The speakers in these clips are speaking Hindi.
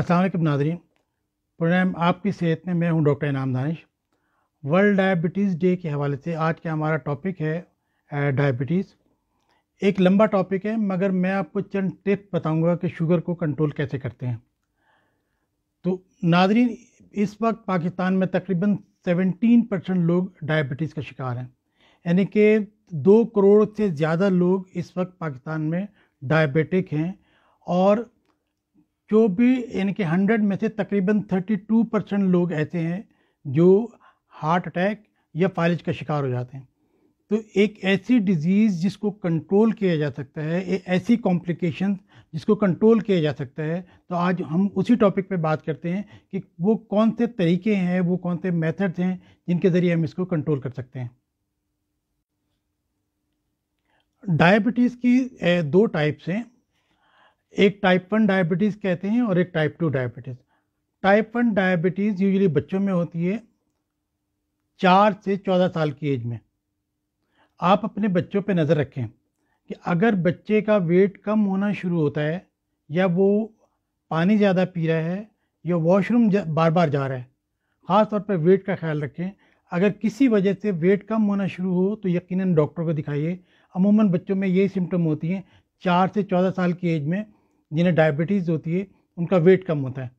असलम नाजरीन प्रोग्राम आपकी सेहत में मैं हूं डॉक्टर इनाम दानिश वर्ल्ड डायबिटीज़ डे के हवाले से आज का हमारा टॉपिक है डायबिटीज़ एक लंबा टॉपिक है मगर मैं आपको चंद टिप बताऊंगा कि शुगर को कंट्रोल कैसे करते हैं तो नाजरीन इस वक्त पाकिस्तान में तकरीबन 17 परसेंट लोग डायबिटीज़ का शिकार हैं यानी कि दो करोड़ से ज़्यादा लोग इस वक्त पाकिस्तान में डायबिटिक हैं और जो भी इनके हंड्रेड में से तकरीबन थर्टी टू परसेंट लोग ऐसे हैं जो हार्ट अटैक या फालिज का शिकार हो जाते हैं तो एक ऐसी डिजीज़ जिसको कंट्रोल किया जा सकता है एक ऐसी कॉम्प्लिकेशन जिसको कंट्रोल किया जा सकता है तो आज हम उसी टॉपिक पे बात करते हैं कि वो कौन से तरीके हैं वो कौन से मेथड्स हैं जिनके ज़रिए हम इसको कंट्रोल कर सकते हैं डायबिटीज़ की दो टाइप्स हैं एक टाइप वन डायबिटीज़ कहते हैं और एक type two diabetes type one diabetes usually बच्चों में होती है चार से चौदह साल की एज में आप अपने बच्चों पे नज़र रखें कि अगर बच्चे का वेट कम होना शुरू होता है या वो पानी ज़्यादा पी रहा है या वॉशरूम बार बार जा रहा है ख़ास तौर पर वेट का ख्याल रखें अगर किसी वजह से वेट कम होना शुरू हो तो यकीनन डॉक्टर को दिखाइए अमूमन बच्चों में यही सिम्टम होती हैं चार से चौदह साल की एज में जिन्हें डायबिटीज़ होती है उनका वेट कम होता है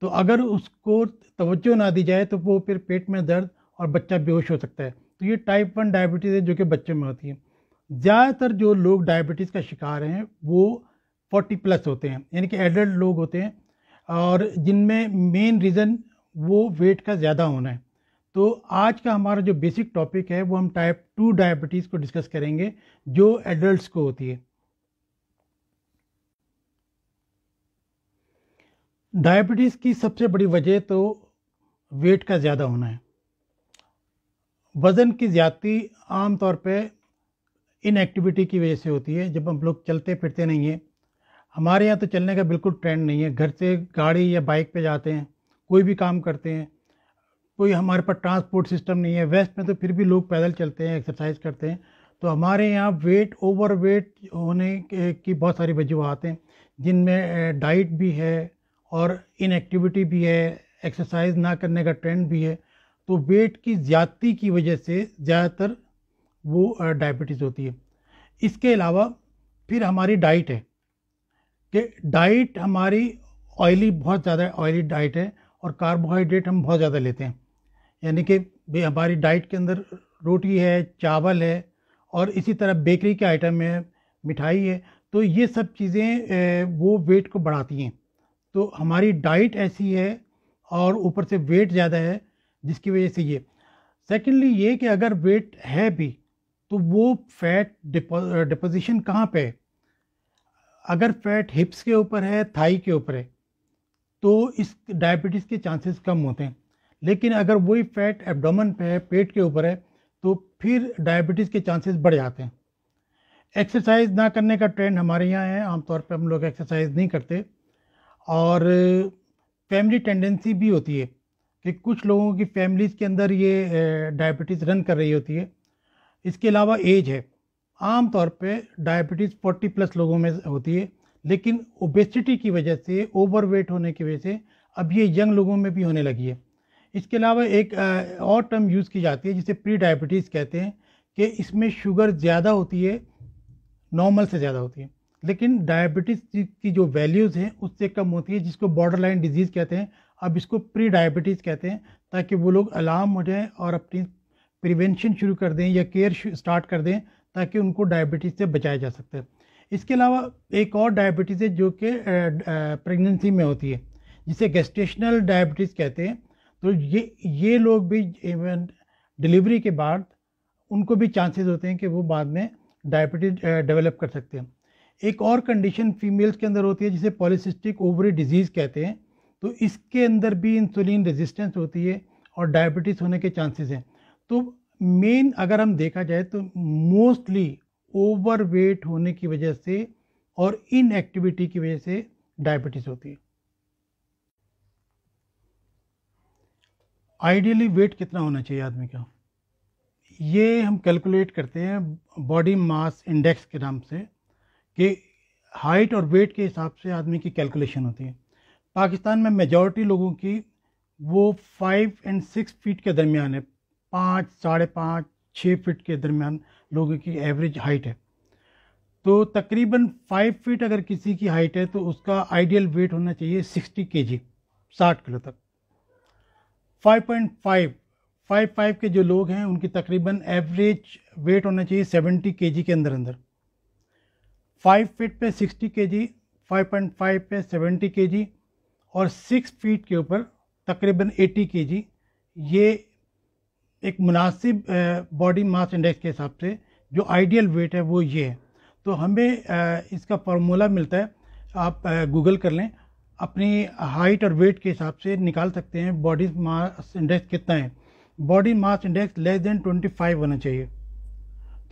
तो अगर उसको तवज्जो ना दी जाए तो वो फिर पेट में दर्द और बच्चा बेहोश हो सकता है तो ये टाइप वन डायबिटीज़ है जो कि बच्चों में होती है ज़्यादातर जो लोग डायबिटीज़ का शिकार हैं वो फोर्टी प्लस होते हैं यानी कि एडल्ट लोग होते हैं और जिनमें मेन रीज़न वो वेट का ज़्यादा होना है तो आज का हमारा जो बेसिक टॉपिक है वो हम टाइप टू डायबिटीज़ को डिस्कस करेंगे जो एडल्ट्स को होती है डायबिटीज़ की सबसे बड़ी वजह तो वेट का ज़्यादा होना है वज़न की ज़्यादती आमतौर पे इनएक्टिविटी की वजह से होती है जब हम लोग चलते फिरते नहीं हैं हमारे यहाँ तो चलने का बिल्कुल ट्रेंड नहीं है घर से गाड़ी या बाइक पे जाते हैं कोई भी काम करते हैं कोई हमारे पास ट्रांसपोर्ट सिस्टम नहीं है वेस्ट में तो फिर भी लोग पैदल चलते हैं एक्सरसाइज करते हैं तो हमारे यहाँ वेट ओवर वेट होने की बहुत सारी वजूहत हैं जिनमें डाइट भी है और इनएक्टिविटी भी है एक्सरसाइज ना करने का ट्रेंड भी है तो वेट की ज़्यादती की वजह से ज़्यादातर वो डायबिटीज़ होती है इसके अलावा फिर हमारी डाइट है कि डाइट हमारी ऑयली बहुत ज़्यादा ऑयली डाइट है और कार्बोहाइड्रेट हम बहुत ज़्यादा लेते हैं यानी कि हमारी डाइट के अंदर रोटी है चावल है और इसी तरह बेकरी के आइटम है मिठाई है तो ये सब चीज़ें वो वेट को बढ़ाती हैं तो हमारी डाइट ऐसी है और ऊपर से वेट ज़्यादा है जिसकी वजह से ये सेकेंडली ये कि अगर वेट है भी तो वो फैट डिपोजिशन कहाँ पे है अगर फैट हिप्स के ऊपर है थाई के ऊपर है तो इस डायबिटीज़ के चांसेस कम होते हैं लेकिन अगर वही फैट एब्डोमन पे है पेट के ऊपर है तो फिर डायबिटीज़ के चांसेस बढ़ जाते हैं एक्सरसाइज ना करने का ट्रेंड हमारे यहाँ है आमतौर पर हम लोग एक्सरसाइज नहीं करते और फैमिली टेंडेंसी भी होती है कि कुछ लोगों की फैमिलीज़ के अंदर ये डायबिटीज़ रन कर रही होती है इसके अलावा एज है आम तौर पे डायबिटीज़ 40 प्लस लोगों में होती है लेकिन ओबेसिटी की वजह से ओवरवेट होने की वजह से अब ये यंग लोगों में भी होने लगी है इसके अलावा एक और टर्म यूज़ की जाती है जिसे प्री डायबिटीज़ कहते हैं कि इसमें शुगर ज़्यादा होती है नॉर्मल से ज़्यादा होती है लेकिन डायबिटीज़ की जो वैल्यूज़ हैं उससे कम होती है जिसको बॉर्डर लाइन डिजीज़ कहते हैं अब इसको प्री डायबिटीज़ कहते हैं ताकि वो लोग अलार्म हो जाएँ और अपनी प्रिवेंशन शुरू कर दें या केयर स्टार्ट कर दें ताकि उनको डायबिटीज़ से बचाया जा सकता है इसके अलावा एक और डायबिटीज़ है जो कि प्रेगनेंसी में होती है जिसे गेस्टेशनल डायबिटीज़ कहते हैं तो ये ये लोग भी इवन डिलीवरी के बाद उनको भी चांसेस होते हैं कि वो बाद में डायबिटीज डेवलप कर सकते हैं एक और कंडीशन फीमेल्स के अंदर होती है जिसे पॉलिसिस्टिक ओवरी डिजीज़ कहते हैं तो इसके अंदर भी इंसुलिन रेजिस्टेंस होती है और डायबिटीज़ होने के चांसेस हैं तो मेन अगर हम देखा जाए तो मोस्टली ओवर वेट होने की वजह से और इनएक्टिविटी की वजह से डायबिटीज़ होती है आइडियली वेट कितना होना चाहिए आदमी का ये हम कैलकुलेट करते हैं बॉडी मास इंडेक्स के नाम से कि हाइट और वेट के हिसाब से आदमी की कैलकुलेशन होती है पाकिस्तान में मेजॉरिटी लोगों की वो फाइव एंड सिक्स फीट के दरमियान है पाँच साढ़े पाँच छः फीट के दरमियान लोगों की एवरेज हाइट है तो तकरीबन फाइव फीट अगर किसी की हाइट है तो उसका आइडियल वेट होना चाहिए सिक्सटी के जी साठ किलो तक five point five five five के जो लोग हैं उनकी तकरीबन एवरेज वेट होना चाहिए सेवेंटी के जी के अंदर अंदर फाइव फीट पे sixty K G five point five पे सेवेंटी के जी और सिक्स फीट के ऊपर तकरीबन एटी के जी ये एक मुनासिब बॉडी मास इंडेक्स के हिसाब से जो आइडियल वेट है वो ये है तो हमें इसका फार्मूला मिलता है आप गूगल कर लें अपनी हाइट और वेट के हिसाब से निकाल सकते हैं बॉडी मास इंडेक्स कितना है body mass index less than five होना चाहिए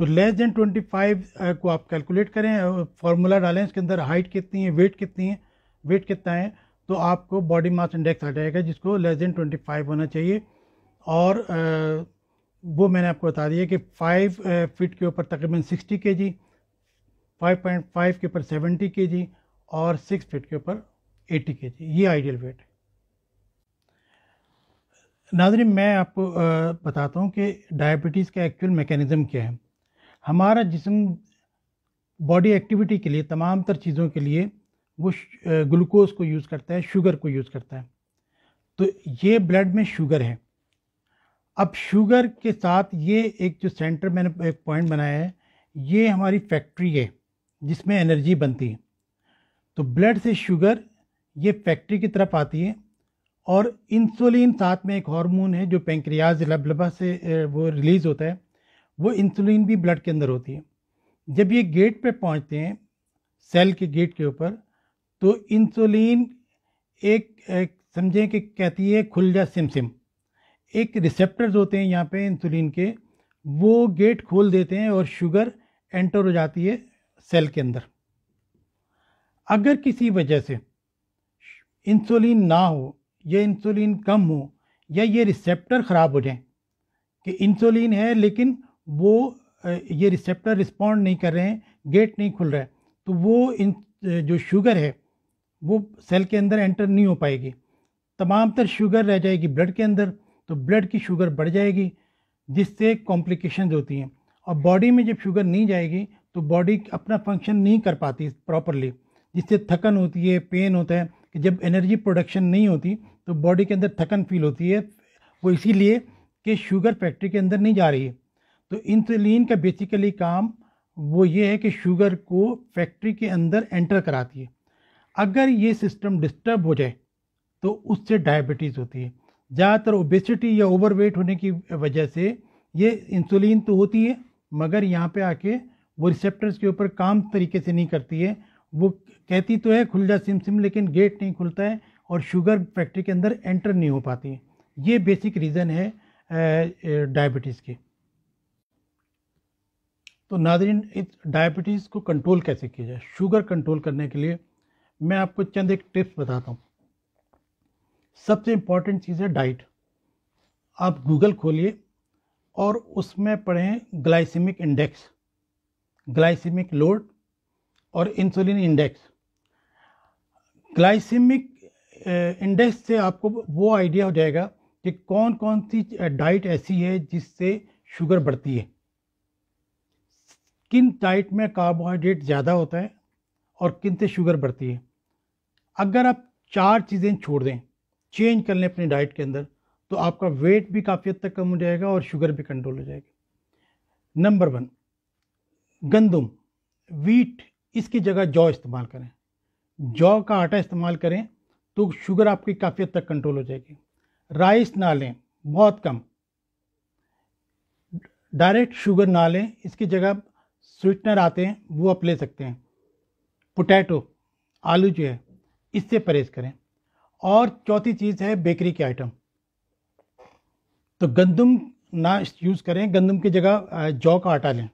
तो लेस देन 25 को आप कैलकुलेट करें फार्मूला uh, डालें इसके अंदर हाइट कितनी है वेट कितनी है वेट कितना है तो आपको बॉडी मास इंडेक्स आ जाएगा जिसको लेस देन 25 होना चाहिए और uh, वो मैंने आपको बता दिया कि 5 फीट uh, के ऊपर तकरीबन 60 के जी फाइव के ऊपर 70 के जी और 6 फीट के ऊपर 80 के जी ये आइडियल वेट नाजरी मैं आपको बताता हूँ कि डायबिटीज़ का एक्चुअल मेकेनिज़्म क्या है हमारा जिसम बॉडी एक्टिविटी के लिए तमाम तर चीज़ों के लिए वो ग्लूकोज को यूज़ करता है शुगर को यूज़ करता है तो ये ब्लड में शुगर है अब शुगर के साथ ये एक जो सेंटर मैंने एक पॉइंट बनाया है ये हमारी फैक्ट्री है जिसमें एनर्जी बनती है तो ब्लड से शुगर ये फैक्ट्री की तरफ आती है और इंसुलिन साथ में एक हार्मोन है जो पेंक्रियाज लबलबा से वो रिलीज़ होता है वो इंसुलिन भी ब्लड के अंदर होती है जब ये गेट पे पहुंचते हैं सेल के गेट के ऊपर तो इंसुलिन एक, एक समझें कि कहती है खुल जा सिम सिम एक रिसेप्टर्स होते हैं यहाँ पे इंसुलिन के वो गेट खोल देते हैं और शुगर एंटर हो जाती है सेल के अंदर अगर किसी वजह से इंसुलिन ना हो या इंसुलिन कम हो या ये रिसेप्टर ख़राब हो जाए कि इंसुलिन है लेकिन वो ये रिसेप्टर रिस्पॉन्ड नहीं कर रहे हैं गेट नहीं खुल रहा है तो वो इन जो शुगर है वो सेल के अंदर एंटर नहीं हो पाएगी तमाम तर शुगर रह जाएगी ब्लड के अंदर तो ब्लड की शुगर बढ़ जाएगी जिससे कॉम्प्लिकेशन होती हैं और बॉडी में जब शुगर नहीं जाएगी तो बॉडी अपना फंक्शन नहीं कर पाती प्रॉपरली जिससे थकन होती है पेन होता है कि जब एनर्जी प्रोडक्शन नहीं होती तो बॉडी के अंदर थकन फील होती है वो इसीलिए कि शुगर फैक्ट्री के अंदर नहीं जा रही है तो इंसुलिन का बेसिकली काम वो ये है कि शुगर को फैक्ट्री के अंदर एंटर कराती है अगर ये सिस्टम डिस्टर्ब हो जाए तो उससे डायबिटीज़ होती है ज़्यादातर ओबेसिटी या ओवरवेट होने की वजह से ये इंसुलिन तो होती है मगर यहाँ पे आके वो रिसेप्टर्स के ऊपर काम तरीके से नहीं करती है वो कहती तो है खुल जा सिम सिम लेकिन गेट नहीं खुलता है और शुगर फैक्ट्री के अंदर एंटर नहीं हो पाती है ये बेसिक रीज़न है डायबिटीज़ के तो नाजरीन इस डायबिटीज़ को कंट्रोल कैसे किया जाए शुगर कंट्रोल करने के लिए मैं आपको चंद एक टिप्स बताता हूँ सबसे इम्पॉर्टेंट चीज़ है डाइट आप गूगल खोलिए और उसमें पढ़ें ग्लाइसिमिक इंडेक्स ग्लाइसिमिक लोड और इंसुलिन इंडेक्स ग्लाइसिमिक इंडेक्स से आपको वो आइडिया हो जाएगा कि कौन कौन सी डाइट eh, ऐसी है जिससे शुगर बढ़ती है किन डाइट में कार्बोहाइड्रेट ज़्यादा होता है और किन से शुगर बढ़ती है अगर आप चार चीज़ें छोड़ दें चेंज कर लें अपनी डाइट के अंदर तो आपका वेट भी काफ़ी हद तक कम हो जाएगा और शुगर भी कंट्रोल हो जाएगी नंबर वन गंदम वीट इसकी जगह जौ इस्तेमाल करें जौ का आटा इस्तेमाल करें तो शुगर आपकी काफ़ी हद तक कंट्रोल हो जाएगी राइस ना लें बहुत कम डायरेक्ट शुगर ना लें इसकी जगह स्वीटनर आते हैं वो आप ले सकते हैं पोटैटो आलू जो है इससे परहेज करें और चौथी चीज़ है बेकरी के आइटम तो गंदम ना यूज़ करें गंदम की जगह जौ का आटा लें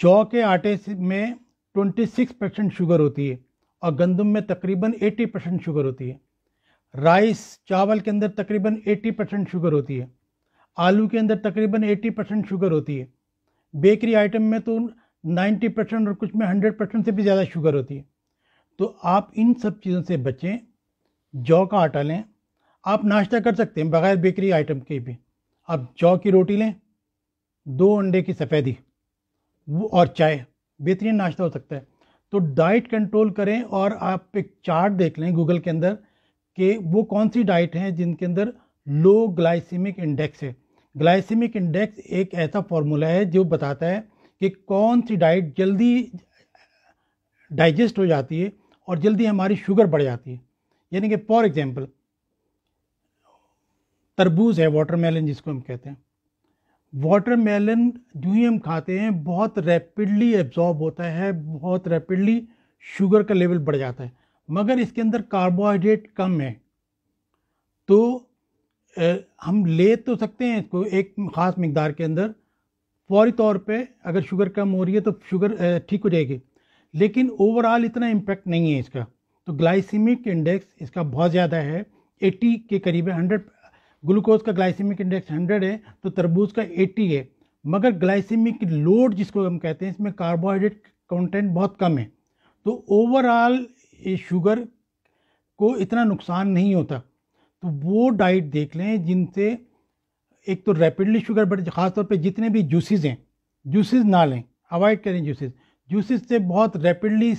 जौ के आटे में 26 परसेंट शुगर होती है और गंदम में तकरीबन 80 परसेंट शुगर होती है राइस चावल के अंदर तकरीबन 80 परसेंट शुगर होती है आलू के अंदर तकरीबन 80 परसेंट शुगर होती है बेकरी आइटम में तो 90 परसेंट और कुछ में 100 परसेंट से भी ज़्यादा शुगर होती है तो आप इन सब चीज़ों से बचें जौ का आटा लें आप नाश्ता कर सकते हैं बगैर बेकरी आइटम के भी आप जौ की रोटी लें दो अंडे की सफ़ेदी वो और चाय बेहतरीन नाश्ता हो सकता है तो डाइट कंट्रोल करें और आप एक चार्ट देख लें गूगल के अंदर कि वो कौन सी डाइट हैं जिनके अंदर लो ग्लाइसिमिक इंडेक्स है ग्लाइसिमिक इंडेक्स एक ऐसा फॉर्मूला है जो बताता है कि कौन सी डाइट जल्दी डाइजेस्ट हो जाती है और जल्दी हमारी शुगर बढ़ जाती है यानी कि फॉर एग्जांपल तरबूज है वाटरमेलन जिसको हम कहते हैं वाटरमेलन जो ही हम खाते हैं बहुत रैपिडली एब्जॉर्ब होता है बहुत रैपिडली शुगर का लेवल बढ़ जाता है मगर इसके अंदर कार्बोहाइड्रेट कम है तो हम ले तो सकते हैं इसको एक ख़ास मकदार के अंदर फौरी तौर पे अगर शुगर कम हो रही है तो शुगर ठीक हो जाएगी लेकिन ओवरऑल इतना इम्पेक्ट नहीं है इसका तो ग्लाइसिमिक इंडेक्स इसका बहुत ज़्यादा है 80 के करीब है हंड्रेड ग्लूकोज का ग्लाइसीमिक इंडेक्स 100 है तो तरबूज का 80 है मगर ग्लाइसीमिक लोड जिसको हम कहते हैं इसमें कार्बोहाइड्रेट कंटेंट बहुत कम है तो ओवरऑल शुगर को इतना नुकसान नहीं होता तो वो डाइट देख लें जिनसे एक तो रैपिडली शुगर बढ़ खासतौर पर जितने भी जूसेज़ हैं जूसेज़ ना लें अवॉइड करें जूसेज जूसेज से बहुत रैपिडली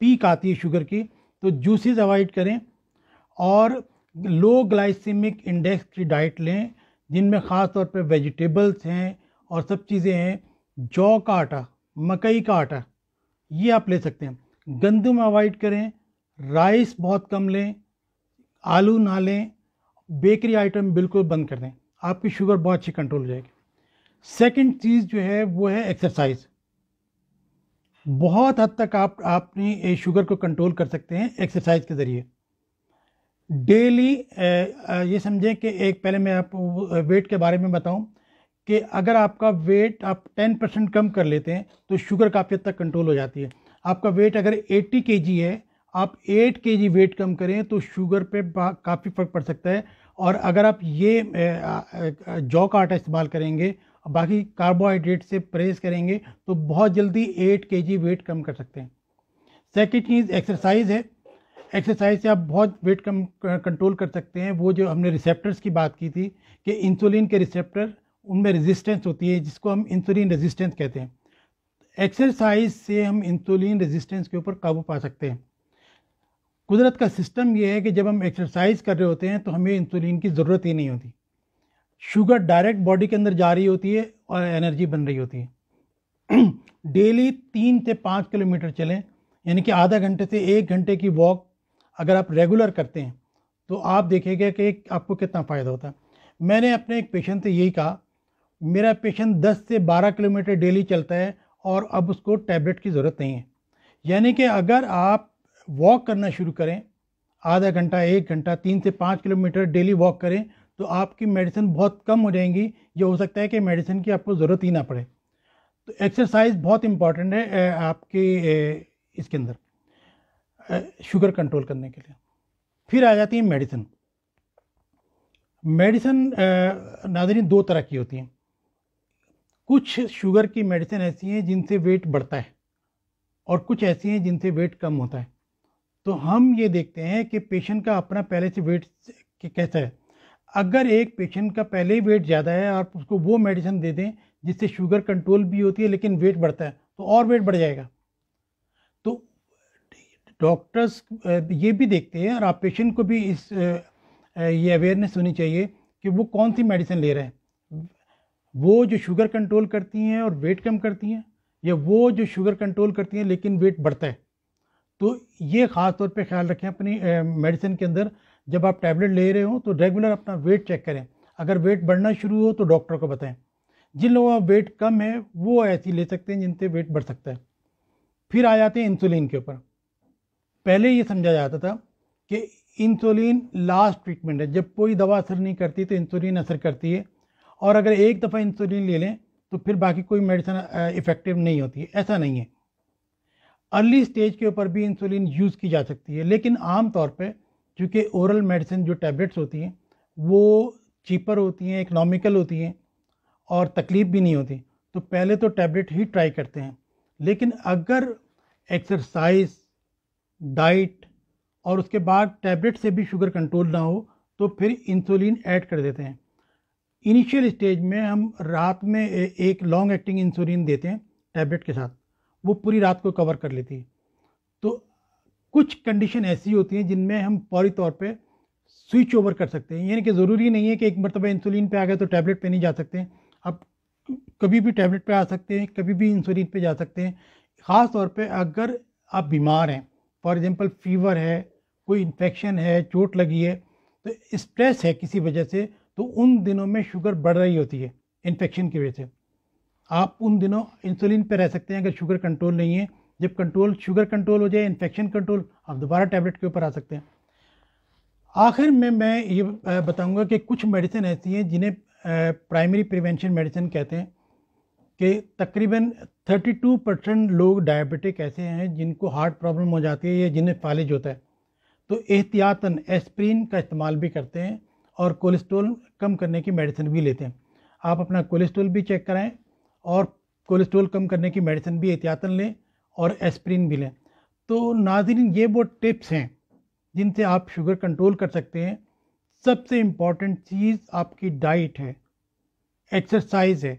पीक आती है शुगर की तो जूसेस अवॉइड करें और लो ग्लाइसेमिक इंडेक्स की डाइट लें जिनमें ख़ास तौर पर वेजिटेबल्स हैं और सब चीज़ें हैं जौ का आटा मकई का आटा ये आप ले सकते हैं गंदम अवॉइड करें राइस बहुत कम लें आलू ना लें बेकरी आइटम बिल्कुल बंद कर दें आपकी शुगर बहुत अच्छी कंट्रोल हो जाएगी सेकंड चीज़ जो है वो है एक्सरसाइज बहुत हद तक आप अपनी शुगर को कंट्रोल कर सकते हैं एक्सरसाइज के ज़रिए डेली ये समझें कि एक पहले मैं आप वेट के बारे में बताऊं कि अगर आपका वेट आप 10 परसेंट कम कर लेते हैं तो शुगर काफ़ी हद तक कंट्रोल हो जाती है आपका वेट अगर 80 के है आप 8 के जी वेट कम करें तो शुगर पे काफ़ी फ़र्क पड़ सकता है और अगर आप ये जौ का आटा इस्तेमाल करेंगे बाकी कार्बोहाइड्रेट से परहेज करेंगे तो बहुत जल्दी 8 के जी वेट कम कर सकते हैं सेकेंड चीज़ एक्सरसाइज है एक्सरसाइज से आप बहुत वेट कम कंट्रोल कर सकते हैं वो जो हमने रिसेप्टर्स की बात की थी कि इंसुलिन के रिसेप्टर उनमें रेजिस्टेंस होती है जिसको हम इंसुलिन रेजिस्टेंस कहते हैं एक्सरसाइज से हम इंसुलिन रेजिस्टेंस के ऊपर काबू पा सकते हैं कुदरत का सिस्टम ये है कि जब हम एक्सरसाइज कर रहे होते हैं तो हमें इंसुलिन की ज़रूरत ही नहीं होती शुगर डायरेक्ट बॉडी के अंदर जा रही होती है और एनर्जी बन रही होती है डेली तीन से पाँच किलोमीटर चलें यानी कि आधा घंटे से एक घंटे की वॉक अगर आप रेगुलर करते हैं तो आप देखेंगे कि आपको कितना फ़ायदा होता है मैंने अपने एक पेशेंट से यही कहा मेरा पेशेंट 10 से 12 किलोमीटर डेली चलता है और अब उसको टैबलेट की ज़रूरत नहीं है यानी कि अगर आप वॉक करना शुरू करें आधा घंटा एक घंटा तीन से पाँच किलोमीटर डेली वॉक करें तो आपकी मेडिसिन बहुत कम हो जाएंगी ये हो सकता है कि मेडिसिन की आपको ज़रूरत ही ना पड़े तो एक्सरसाइज बहुत इम्पॉर्टेंट है आपके इसके अंदर शुगर कंट्रोल करने के लिए फिर आ जाती है मेडिसिन मेडिसिन नाजरीन दो तरह की होती हैं कुछ शुगर की मेडिसिन ऐसी हैं जिनसे वेट बढ़ता है और कुछ ऐसी हैं जिनसे वेट कम होता है तो हम ये देखते हैं कि पेशेंट का अपना पहले से वेट कैसा है अगर एक पेशेंट का पहले ही वेट ज़्यादा है आप उसको वो मेडिसिन दे दें जिससे शुगर कंट्रोल भी होती है लेकिन वेट बढ़ता है तो और वेट बढ़ जाएगा तो डॉक्टर्स ये भी देखते हैं और आप पेशेंट को भी इस ये अवेयरनेस होनी चाहिए कि वो कौन सी मेडिसिन ले रहे हैं वो जो शुगर कंट्रोल करती हैं और वेट कम करती हैं या वो जो शुगर कंट्रोल करती हैं लेकिन वेट बढ़ता है तो ये ख़ास तौर पे ख्याल रखें अपनी मेडिसिन के अंदर जब आप टैबलेट ले रहे हो तो रेगुलर अपना वेट चेक करें अगर वेट बढ़ना शुरू हो तो डॉक्टर को बताएं जिन लोगों का वेट कम है वो ऐसी ले सकते हैं जिनसे वेट बढ़ सकता है फिर आ जाते हैं इंसुलिन के ऊपर पहले ये समझा जाता था कि इंसुलिन लास्ट ट्रीटमेंट है जब कोई दवा असर नहीं करती तो इंसुलिन असर करती है और अगर एक दफ़ा इंसुलिन ले लें तो फिर बाकी कोई मेडिसिन इफ़ेक्टिव नहीं होती है ऐसा नहीं है अर्ली स्टेज के ऊपर भी इंसुलिन यूज़ की जा सकती है लेकिन आम तौर पे चूँकि ओरल मेडिसिन जो टैबलेट्स होती हैं वो चीपर होती हैं इकनॉमिकल होती हैं और तकलीफ़ भी नहीं होती तो पहले तो टैबलेट ही ट्राई करते हैं लेकिन अगर एक्सरसाइज डाइट और उसके बाद टैबलेट से भी शुगर कंट्रोल ना हो तो फिर इंसुलिन ऐड कर देते हैं इनिशियल स्टेज में हम रात में एक लॉन्ग एक्टिंग इंसुलिन देते हैं टैबलेट के साथ वो पूरी रात को कवर कर लेती है तो कुछ कंडीशन ऐसी होती हैं जिनमें हम फौरी तौर पर स्विच ओवर कर सकते हैं यानी कि ज़रूरी नहीं है कि एक मरतबा इंसुलिन पे आ गए तो टैबलेट पे नहीं जा सकते आप कभी भी टैबलेट पे आ सकते हैं कभी भी इंसुलिन पे जा सकते हैं ख़ास तौर पे अगर आप बीमार हैं फॉर एग्ज़ाम्पल फीवर है कोई इन्फेक्शन है चोट लगी है तो स्ट्रेस है किसी वजह से तो उन दिनों में शुगर बढ़ रही होती है इन्फेक्शन की वजह से आप उन दिनों इंसुलिन पे रह सकते हैं अगर शुगर कंट्रोल नहीं है जब कंट्रोल शुगर कंट्रोल हो जाए इन्फेक्शन कंट्रोल आप दोबारा टैबलेट के ऊपर आ सकते हैं आखिर में मैं ये बताऊंगा कि कुछ मेडिसिन ऐसी हैं जिन्हें प्राइमरी प्रिवेंशन मेडिसिन कहते हैं कि तकरीबन 32 परसेंट लोग डायबिटिक ऐसे हैं जिनको हार्ट प्रॉब्लम हो जाती है या जिन्हें फालिज होता है तो एहतियातन एस्प्रीन का इस्तेमाल भी करते हैं और कोलेस्ट्रोल कम करने की मेडिसिन भी लेते हैं आप अपना कोलेस्ट्रोल भी चेक कराएं और कोलेस्ट्रोल कम करने की मेडिसिन भी एहतियातन लें और एस्प्रिन भी लें तो नाजरीन ये वो टिप्स हैं जिनसे आप शुगर कंट्रोल कर सकते हैं सबसे इम्पॉर्टेंट चीज़ आपकी डाइट है एक्सरसाइज है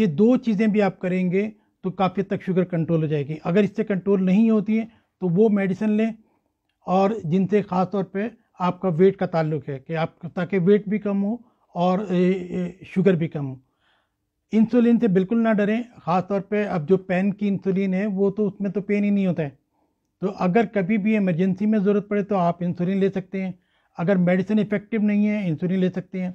ये दो चीज़ें भी आप करेंगे तो काफ़ी तक शुगर कंट्रोल हो जाएगी अगर इससे कंट्रोल नहीं होती है तो वो मेडिसिन लें और जिनसे ख़ास तौर पे आपका वेट का ताल्लुक है कि आप ताकि वेट भी कम हो और शुगर भी कम हो इंसुलिन से बिल्कुल ना डरें ख़ासतौर पे अब जो पेन की इंसुलिन है वो तो उसमें तो पेन ही नहीं होता है तो अगर कभी भी इमरजेंसी में ज़रूरत पड़े तो आप इंसुलिन ले सकते हैं अगर मेडिसिन इफ़ेक्टिव नहीं है इंसुलिन ले सकते हैं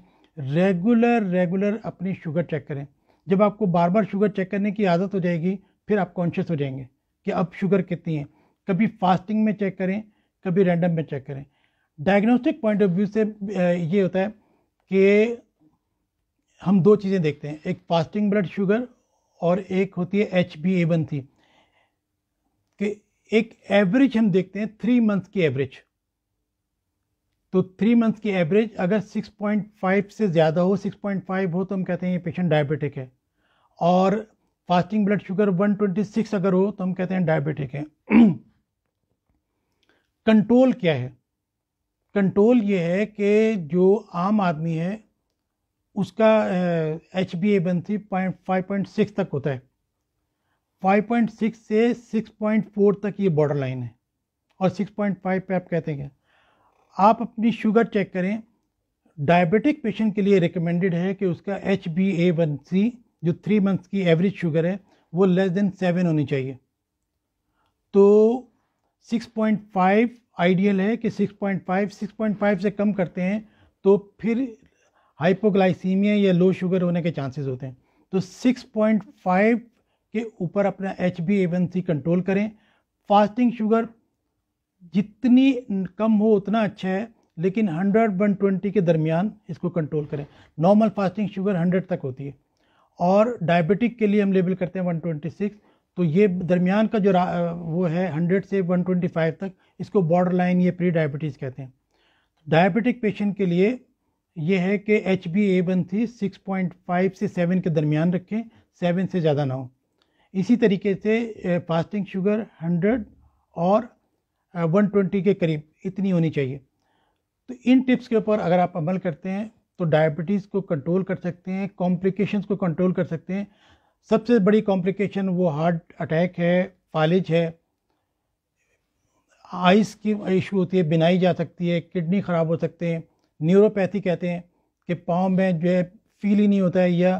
रेगुलर रेगुलर अपनी शुगर चेक करें जब आपको बार बार शुगर चेक करने की आदत हो जाएगी फिर आप कॉन्शियस हो जाएंगे कि अब शुगर कितनी है कभी फास्टिंग में चेक करें कभी रैंडम में चेक करें डायग्नोस्टिक पॉइंट ऑफ व्यू से ये होता है कि हम दो चीज़ें देखते हैं एक फास्टिंग ब्लड शुगर और एक होती है H B A one C कि एक एवरेज हम देखते हैं थ्री मंथ की एवरेज तो थ्री मंथ की एवरेज अगर 6.5 से ज़्यादा हो 6.5 हो तो हम कहते हैं ये पेशेंट डायबिटिक है और फास्टिंग ब्लड शुगर 126 अगर हो तो हम कहते हैं डायबिटिक है कंट्रोल क्या है कंट्रोल ये है कि जो आम आदमी है उसका एच बी ए बनती पॉइंट फाइव पॉइंट सिक्स तक होता है फाइव पॉइंट सिक्स से सिक्स पॉइंट फोर तक ये बॉर्डर लाइन है और सिक्स पॉइंट फाइव पर आप कहते हैं आप अपनी शुगर चेक करें डायबिटिक पेशेंट के लिए रिकमेंडेड है कि उसका H B A one C जो थ्री मंथ्स की एवरेज शुगर है वो लेस देन सेवन होनी चाहिए तो सिक्स पॉइंट फाइव आइडियल है कि six six point five point five से कम करते हैं तो फिर हाइपोग्लाइसीमिया या लो शुगर होने के चांसेस होते हैं तो 6.5 के ऊपर अपना H B A one C control करें फास्टिंग शुगर जितनी कम हो उतना अच्छा है लेकिन 100 120 के दरमियान इसको कंट्रोल करें नॉर्मल फास्टिंग शुगर 100 तक होती है और डायबिटिक के लिए हम लेबल करते हैं 126 तो ये दरमियान का जो वो है 100 से 125 तक इसको बॉर्डर लाइन ये प्री डायबिटीज़ कहते हैं डायबिटिक पेशेंट के लिए ये है कि H B A one C six point five से सेवन के दरमियान रखें सेवन से ज़्यादा ना हो इसी तरीके से फास्टिंग शुगर हंड्रेड और वन ट्वेंटी के करीब इतनी होनी चाहिए तो इन टिप्स के ऊपर अगर आप अमल करते हैं तो डायबिटीज़ को कंट्रोल कर सकते हैं कॉम्प्लिकेशंस को कंट्रोल कर सकते हैं सबसे बड़ी कॉम्प्लिकेशन वो हार्ट अटैक है फालिज है आइस की इशू होती है बिनाई जा सकती है किडनी ख़राब हो सकते हैं न्यूरोपैथी कहते हैं कि पाँव में जो है फील ही नहीं होता है या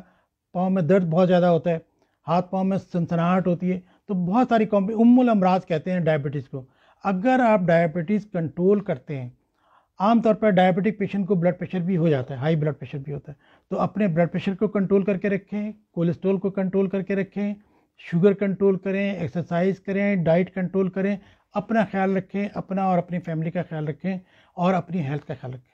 पाँव में दर्द बहुत ज़्यादा होता है हाथ पाँव में सनसनाहट होती है तो बहुत सारी कॉम्प उमुल अमराज कहते हैं डायबिटीज़ को अगर आप डायबिटीज़ कंट्रोल करते हैं आमतौर पर डायबिटिक पेशेंट को ब्लड प्रेशर भी हो जाता है हाई ब्लड प्रेशर भी होता है तो अपने ब्लड प्रेशर को कंट्रोल करके रखें कोलेस्ट्रोल को कंट्रोल करके रखें शुगर कंट्रोल करें एक्सरसाइज करें डाइट कंट्रोल करें अपना ख्याल रखें अपना और अपनी फैमिली का ख्याल रखें और अपनी हेल्थ का ख्याल रखें